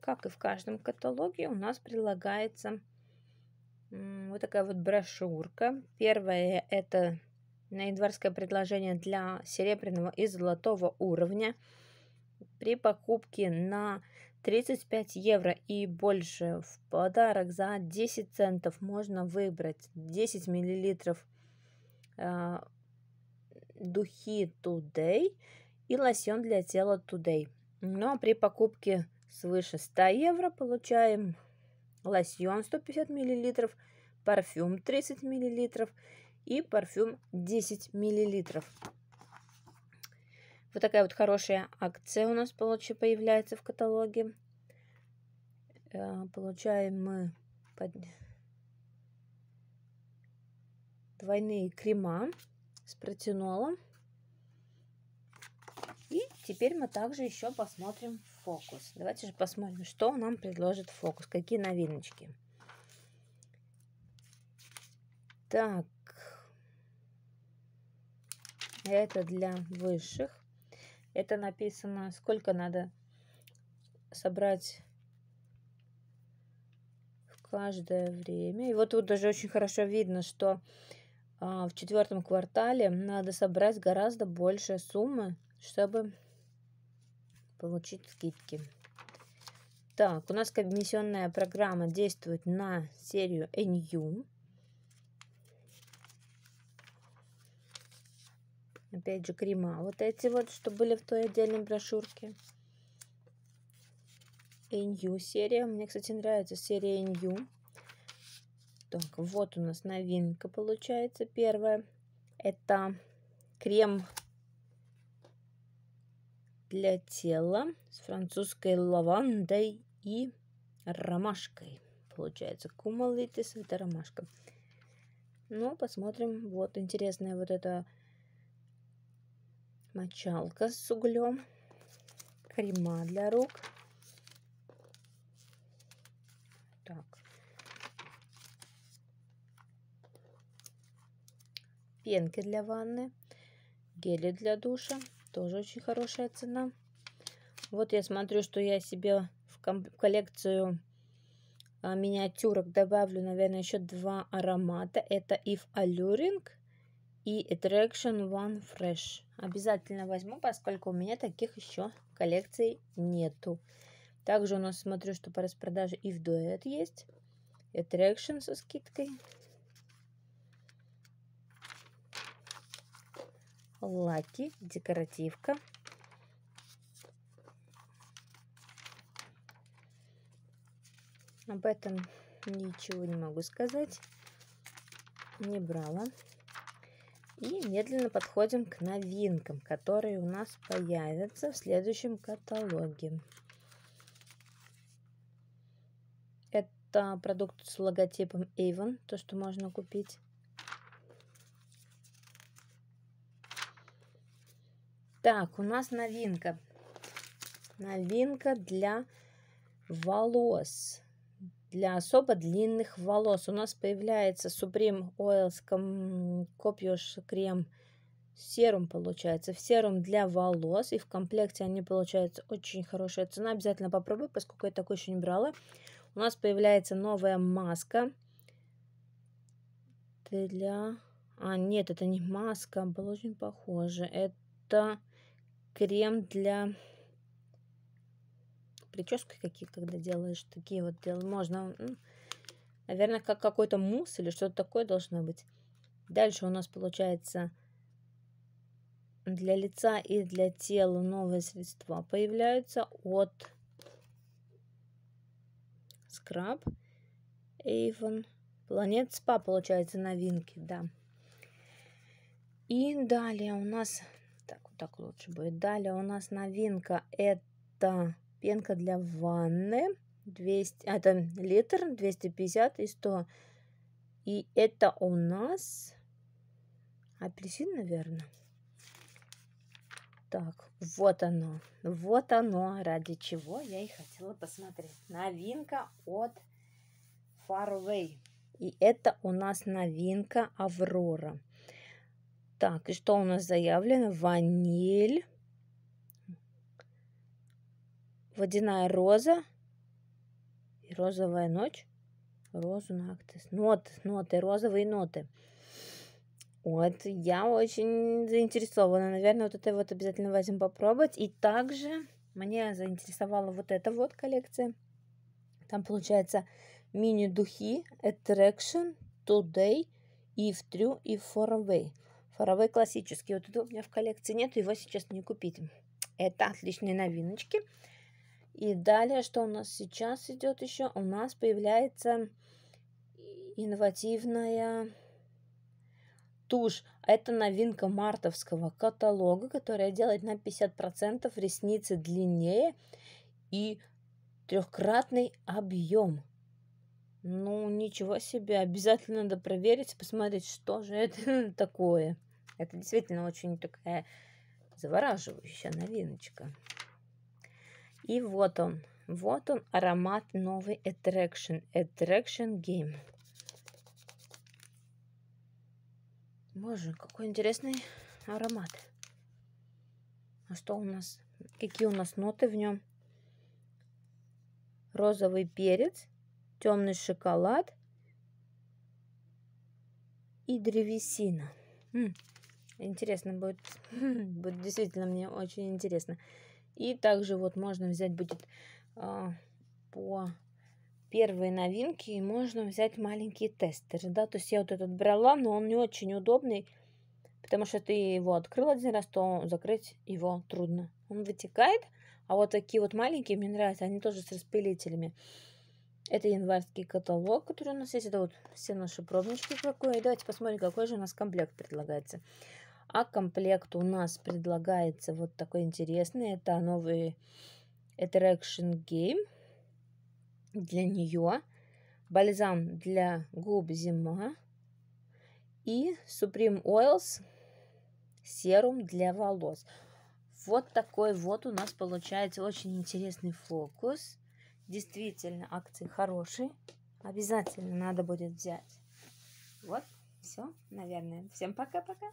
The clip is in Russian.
как и в каждом каталоге, у нас прилагается вот такая вот брошюрка. Первое это ноябрьское предложение для серебряного и золотого уровня. При покупке на 35 евро и больше в подарок за 10 центов можно выбрать 10 миллилитров а, духи Today и лосьон для тела Today. Но ну, а при покупке свыше 100 евро, получаем лосьон 150 мл, парфюм 30 мл и парфюм 10 мл. Вот такая вот хорошая акция у нас получи, появляется в каталоге. Э, получаем мы под... двойные крема с протинолом. Теперь мы также еще посмотрим фокус. Давайте же посмотрим, что нам предложит фокус, какие новиночки. Так, это для высших. Это написано, сколько надо собрать в каждое время. И вот тут даже очень хорошо видно, что а, в четвертом квартале надо собрать гораздо больше суммы, чтобы получить скидки. Так, у нас комиссионная программа действует на серию NU. Опять же, крема вот эти вот, что были в той отдельной брошюрке. NU серия. Мне, кстати, нравится серия NU. Так, вот у нас новинка получается первая. Это крем для тела с французской лавандой и ромашкой. Получается, кумалитис это ромашка. Ну, посмотрим. Вот интересная вот эта мочалка с углем. Крема для рук. Так. Пенки для ванны. Гели для душа. Тоже очень хорошая цена. Вот я смотрю, что я себе в коллекцию а, миниатюрок добавлю, наверное, еще два аромата. Это If Alluring и Attraction One Fresh. Обязательно возьму, поскольку у меня таких еще коллекций нету. Также у нас, смотрю, что по распродаже If Duet есть. Attraction со скидкой. лаки, декоративка. Об этом ничего не могу сказать, не брала. И медленно подходим к новинкам, которые у нас появятся в следующем каталоге. Это продукт с логотипом Avon, то, что можно купить. Так, у нас новинка. Новинка для волос. Для особо длинных волос. У нас появляется Supreme Oils Copious крем серум получается. В серум для волос. И в комплекте они получаются очень хорошая цена. Обязательно попробую, поскольку я такой еще не брала. У нас появляется новая маска. Для... А, нет, это не маска. А было очень похоже. Это крем для прически какие, когда делаешь такие вот дела. Можно, наверное, как какой-то мусс или что-то такое должно быть. Дальше у нас получается для лица и для тела новые средства появляются от скраб Avon, планет спа получается, новинки, да. И далее у нас так, вот так лучше будет. Далее у нас новинка это пенка для ванны. 200, а, это литр 250 и 100. И это у нас апельсин, наверное. Так, вот оно. Вот оно, ради чего я и хотела посмотреть. Новинка от Farway. И это у нас новинка Аврора. Так, и что у нас заявлено? Ваниль. Водяная роза. И розовая ночь. Розу нактис. Ноты, ноты, розовые ноты. Вот, я очень заинтересована. Наверное, вот это вот обязательно возьмем попробовать. И также мне заинтересовала вот эта вот коллекция. Там получается мини-духи Attraction, Today, If True и Far Away. Фаровой классический. Вот это у меня в коллекции нет, его сейчас не купить. Это отличные новиночки. И далее, что у нас сейчас идет еще? У нас появляется инновативная тушь. Это новинка мартовского каталога, которая делает на 50% ресницы длиннее и трехкратный объем. Ну, ничего себе, обязательно надо проверить, посмотреть, что же это такое. Это действительно очень такая завораживающая новиночка. И вот он. Вот он аромат новый Attraction. Attraction Game. Боже, какой интересный аромат. А что у нас? Какие у нас ноты в нем? Розовый перец, темный шоколад и древесина. М -м. Интересно будет. будет действительно мне очень интересно. И также вот можно взять будет э, по первые новинки можно взять маленькие тестеры, да, то есть я вот этот брала, но он не очень удобный, потому что ты его открыл один раз, то закрыть его трудно. Он вытекает, а вот такие вот маленькие мне нравятся, они тоже с распылителями. Это январский каталог, который у нас есть, это вот все наши пробнички какой. И давайте посмотрим, какой же у нас комплект предлагается. А комплект у нас предлагается вот такой интересный. Это новый Attraction Game для нее. Бальзам для губ зима. И Supreme Oils серум для волос. Вот такой вот у нас получается очень интересный фокус. Действительно, акции хорошие. Обязательно надо будет взять. Вот, все, наверное. Всем пока-пока.